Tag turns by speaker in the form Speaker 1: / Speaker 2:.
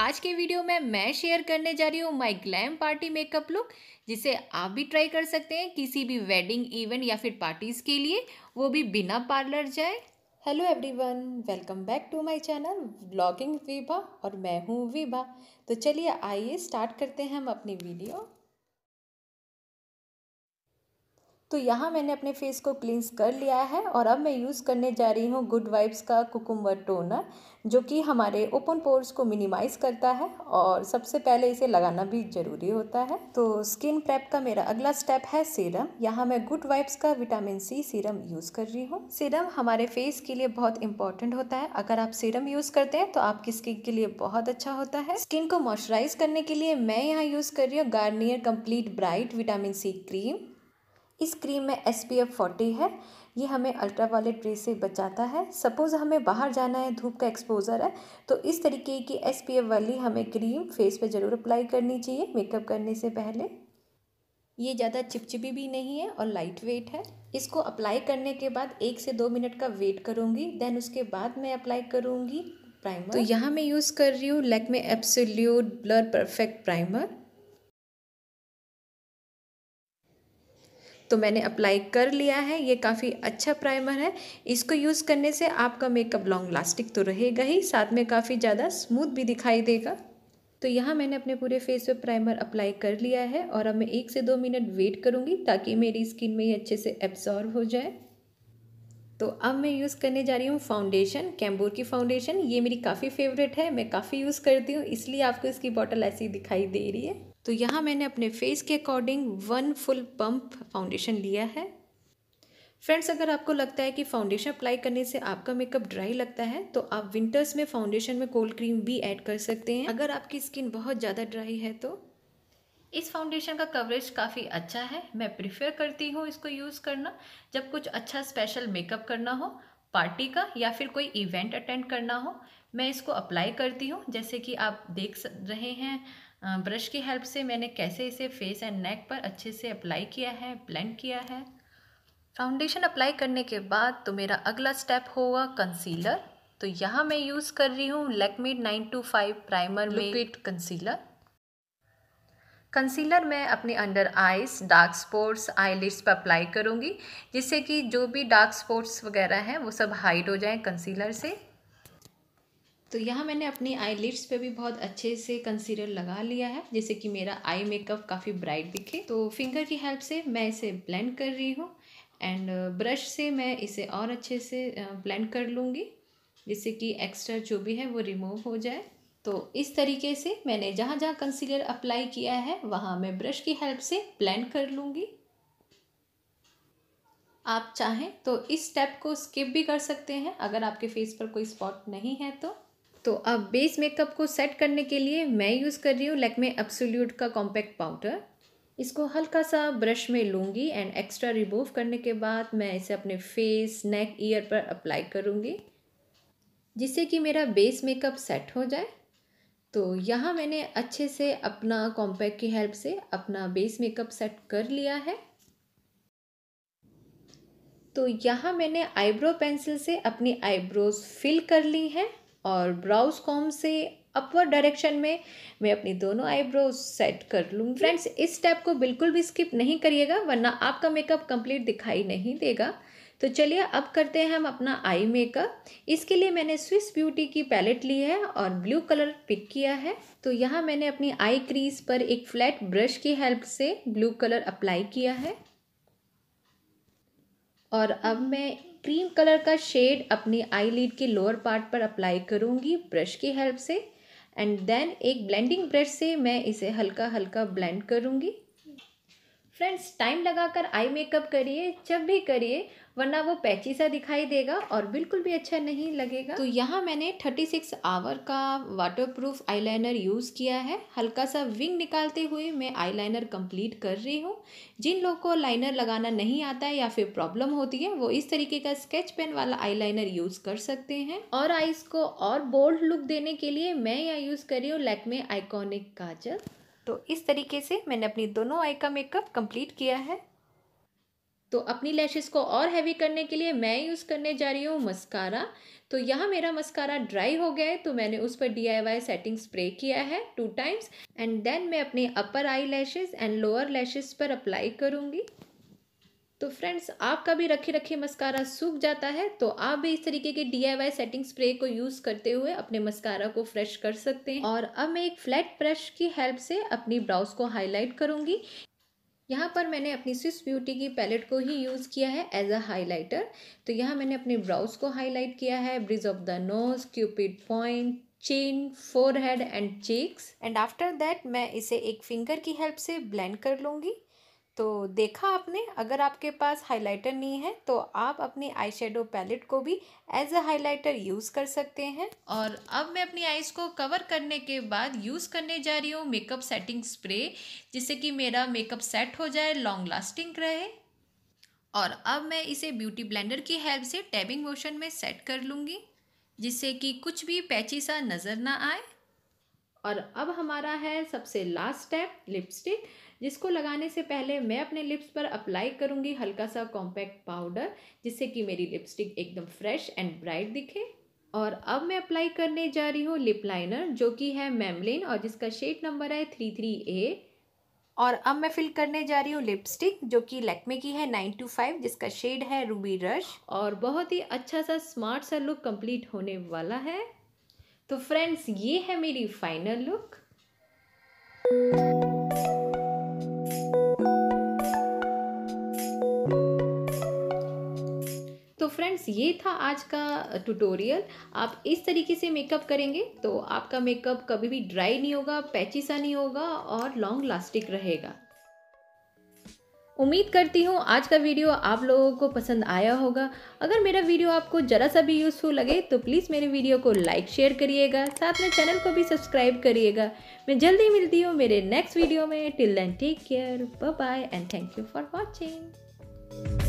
Speaker 1: आज के वीडियो में मैं शेयर करने जा रही हूँ my glam party makeup look जिसे आप भी ट्राई कर सकते हैं किसी भी वेडिंग इवेंट या फिर पार्टीज़ के लिए वो भी बिना पार्लर जाए hello everyone welcome back to my channel blogging Vibha और मैं हूँ विभा तो चलिए आइए स्टार्ट करते हैं हम अपनी वीडियो तो यहाँ मैंने अपने फेस को क्लींस कर लिया है और अब मैं यूज़ करने जा रही हूँ गुड वाइब्स का कुकुम्बर टोनर जो कि हमारे ओपन पोर्स को मिनिमाइज़ करता है और सबसे पहले इसे लगाना भी ज़रूरी होता है तो स्किन प्रेप का मेरा अगला स्टेप है सीरम यहाँ मैं गुड वाइब्स का विटामिन सी सीरम यूज़ कर रही हूँ सीरम हमारे फेस के लिए बहुत इंपॉर्टेंट होता है अगर आप सीरम यूज़ करते हैं तो आपकी स्किन के लिए बहुत अच्छा होता है स्किन को मॉइस्चराइज करने के लिए मैं यहाँ यूज़ कर रही हूँ Garnier complete bright vitamin C cream इस क्रीम में एस पी एफ फोर्टी है ये हमें अल्ट्रा वायलेट रे से बचाता है सपोज़ हमें बाहर जाना है धूप का एक्सपोज़र है तो इस तरीके की एस पी एफ वाली हमें क्रीम फेस पे ज़रूर अप्लाई करनी चाहिए मेकअप करने से पहले ये ज़्यादा चिपचिपी भी नहीं है और लाइट वेट है इसको अप्लाई करने के बाद एक से दो मिनट का वेट करूँगी देन उसके बाद मैं अप्लाई करूँगी प्राइमर तो यहाँ मैं यूज़ कर रही हूँ में एप्सोल्यूट ब्लर परफेक्ट प्राइमर तो मैंने अप्लाई कर लिया है ये काफ़ी अच्छा प्राइमर है इसको यूज़ करने से आपका मेकअप लॉन्ग लास्टिक तो रहेगा ही साथ में काफ़ी ज़्यादा स्मूथ भी दिखाई देगा तो यहाँ मैंने अपने पूरे फेस पे प्राइमर अप्लाई कर लिया है और अब मैं एक से दो मिनट वेट करूँगी ताकि मेरी स्किन में ये अच्छे से एब्जॉर्व हो जाए तो अब मैं यूज़ करने जा रही हूँ फाउंडेशन कैम्बोर की फाउंडेशन ये मेरी काफ़ी फेवरेट है मैं काफ़ी यूज़ करती हूँ इसलिए आपको इसकी बॉटल ऐसी दिखाई दे रही है तो यहाँ मैंने अपने फेस के according one full pump foundation लिया है फ्रेंड्स अगर आपको लगता है कि फाउंडेशन अप्लाई करने से आपका मेकअप ड्राई लगता है तो आप विंटर्स में फाउंडेशन में कोल्ड क्रीम भी ऐड कर सकते हैं अगर आपकी स्किन बहुत ज़्यादा ड्राई है तो इस फाउंडेशन का कवरेज काफ़ी अच्छा है मैं प्रिफर करती हूँ इसको यूज़ करना जब कुछ अच्छा स्पेशल मेकअप करना हो पार्टी का या फिर कोई इवेंट अटेंड करना हो मैं इसको अप्लाई करती हूँ जैसे कि आप देख रहे हैं ब्रश की हेल्प से मैंने कैसे इसे फेस एंड नेक पर अच्छे से अप्लाई किया है ब्लेंड किया है फाउंडेशन अप्लाई करने के बाद तो मेरा अगला स्टेप होगा कंसीलर तो यहाँ मैं यूज़ कर रही हूँ Lakme nine two five primer liquid concealer concealer मैं अपने under eyes dark spots eyelids पर अप्लाई करूँगी जिससे कि जो भी डार्क स्पॉट्स वगैरह हैं वो सब हाइड हो जाएं कंसीलर से तो यहाँ मैंने अपनी आई लिड्स पर भी बहुत अच्छे से कंसीलर लगा लिया है जैसे कि मेरा आई मेकअप काफ़ी ब्राइट दिखे तो फिंगर की हेल्प से मैं इसे ब्लेंड कर रही हूँ एंड ब्रश uh, से मैं इसे और अच्छे से ब्लेंड uh, कर लूँगी जिससे कि एक्स्ट्रा जो भी है वो रिमूव हो जाए तो इस तरीके से मैंने जहाँ जहाँ कंसीलर अप्लाई किया है वहाँ मैं ब्रश की हेल्प से ब्लेंड कर लूँगी आप चाहें तो इस स्टेप को स्किप भी कर सकते हैं अगर आपके फेस पर कोई स्पॉट नहीं है तो तो अब बेस मेकअप को सेट करने के लिए मैं यूज़ कर रही हूँ में एब्सोल्यूट का कॉम्पैक्ट पाउडर इसको हल्का सा ब्रश में लूँगी एंड एक्स्ट्रा रिमूव करने के बाद मैं इसे अपने फेस नेक ईयर पर अप्लाई करूँगी जिससे कि मेरा बेस मेकअप सेट हो जाए तो यहाँ मैंने अच्छे से अपना कॉम्पैक्ट की हेल्प से अपना बेस मेकअप सेट कर लिया है तो यहाँ मैंने आईब्रो पेंसिल से अपनी आईब्रोज फिल कर ली हैं और ब्राउज कॉम से अपवर्ड डायरेक्शन में मैं अपनी दोनों आईब्रोज सेट कर लूँगी फ्रेंड्स इस स्टेप को बिल्कुल भी स्किप नहीं करिएगा वरना आपका मेकअप कंप्लीट दिखाई नहीं देगा तो चलिए अब करते हैं हम अपना आई मेकअप इसके लिए मैंने स्विस ब्यूटी की पैलेट ली है और ब्लू कलर पिक किया है तो यहाँ मैंने अपनी आई क्रीज पर एक फ्लैट ब्रश की हेल्प से ब्लू कलर अप्लाई किया है और अब मैं क्रीम कलर का शेड अपने आई लीड के लोअर पार्ट पर अप्लाई करूँगी ब्रश की हेल्प से एंड देन एक ब्लेंडिंग ब्रश से मैं इसे हल्का हल्का ब्लेंड करूँगी फ्रेंड्स टाइम लगाकर आई मेकअप करिए जब भी करिए वरना वो पैची सा दिखाई देगा और बिल्कुल भी अच्छा नहीं लगेगा तो यहाँ मैंने 36 सिक्स आवर का वाटरप्रूफ आईलाइनर यूज़ किया है हल्का सा विंग निकालते हुए मैं आईलाइनर कंप्लीट कर रही हूँ जिन लोगों को लाइनर लगाना नहीं आता है या फिर प्रॉब्लम होती है वो इस तरीके का स्केच पेन वाला आई यूज़ कर सकते हैं और आइज़ को और बोल्ड लुक देने के लिए मैं यहाँ यूज़ कर रही हूँ लैकमे आइकॉनिक काजल तो इस तरीके से मैंने अपनी दोनों आई का मेकअप कंप्लीट किया है तो अपनी लैशेस को और हैवी करने के लिए मैं यूज़ करने जा रही हूँ मस्कारा तो यहाँ मेरा मस्कारा ड्राई हो गया है तो मैंने उस पर डी सेटिंग स्प्रे किया है टू टाइम्स एंड देन मैं अपने upper eyelashes and lower lashes पर अप्लाई करूँगी तो फ्रेंड्स आपका भी रखे रखे मस्कारा सूख जाता है तो आप भी इस तरीके के डी सेटिंग स्प्रे को यूज़ करते हुए अपने मस्कारा को फ्रेश कर सकते हैं और अब मैं एक फ्लैट ब्रश की हेल्प से अपनी ब्राउज को हाईलाइट करूँगी यहाँ पर मैंने अपनी स्विस ब्यूटी की पैलेट को ही यूज़ किया है एज अ हाईलाइटर तो यहाँ मैंने अपने ब्राउज को हाईलाइट किया है bridge of the nose cupid point chin forehead and cheeks and after that मैं इसे एक फिंगर की हेल्प से ब्लेंड कर लूँगी तो देखा आपने अगर आपके पास हाइलाइटर नहीं है तो आप अपनी आई शेडो पैलेट को भी एज अ हाइलाइटर यूज़ कर सकते हैं और अब मैं अपनी आइज़ को कवर करने के बाद यूज़ करने जा रही हूँ मेकअप सेटिंग स्प्रे जिससे कि मेरा मेकअप सेट हो जाए लॉन्ग लास्टिंग रहे और अब मैं इसे ब्यूटी ब्लेंडर की हेल्प से टैबिंग मोशन में सेट कर लूँगी जिससे कि कुछ भी पैची सा नज़र ना आए और अब हमारा है सबसे लास्ट स्टेप लिपस्टिक जिसको लगाने से पहले मैं अपने लिप्स पर अप्लाई करूंगी हल्का सा कॉम्पैक्ट पाउडर जिससे कि मेरी लिपस्टिक एकदम फ्रेश एंड ब्राइट दिखे और अब मैं अप्लाई करने जा रही हूँ लिप लाइनर जो कि है मेमलिन और जिसका शेड नंबर है थ्री थ्री ए और अब मैं फिल करने जा रही हूँ लिपस्टिक जो कि लैक्मे की है नाइन टू फाइव जिसका शेड है रूबी रश और बहुत ही अच्छा सा स्मार्ट सा लुक कंप्लीट होने वाला है तो फ्रेंड्स ये है मेरी फाइनल लुक तो फ्रेंड्स ये था आज का ट्यूटोरियल आप इस तरीके से मेकअप करेंगे तो आपका मेकअप कभी भी ड्राई नहीं होगा पैचिसा नहीं होगा और लॉन्ग लास्टिक रहेगा उम्मीद करती हूँ आज का वीडियो आप लोगों को पसंद आया होगा अगर मेरा वीडियो आपको ज़रा सा भी यूज़फुल लगे तो प्लीज़ मेरे वीडियो को लाइक शेयर करिएगा साथ में चैनल को भी सब्सक्राइब करिएगा मैं जल्दी मिलती हूँ मेरे नेक्स्ट वीडियो में till then take care bye and thank you for watching